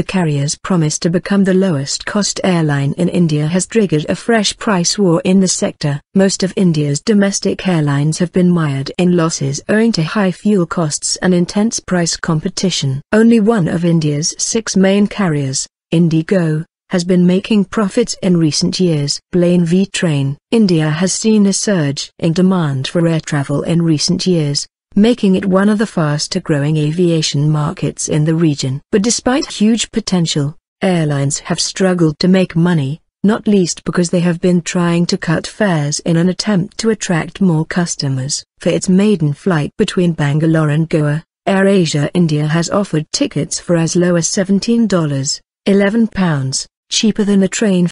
The carrier's promise to become the lowest cost airline in India has triggered a fresh price war in the sector. Most of India's domestic airlines have been mired in losses owing to high fuel costs and intense price competition. Only one of India's six main carriers, Indigo, has been making profits in recent years. Plane v Train India has seen a surge in demand for air travel in recent years, making it one of the faster-growing aviation markets in the region. But despite huge potential, airlines have struggled to make money, not least because they have been trying to cut fares in an attempt to attract more customers. For its maiden flight between Bangalore and Goa, AirAsia India has offered tickets for as low as $17, 11 pounds, cheaper than a train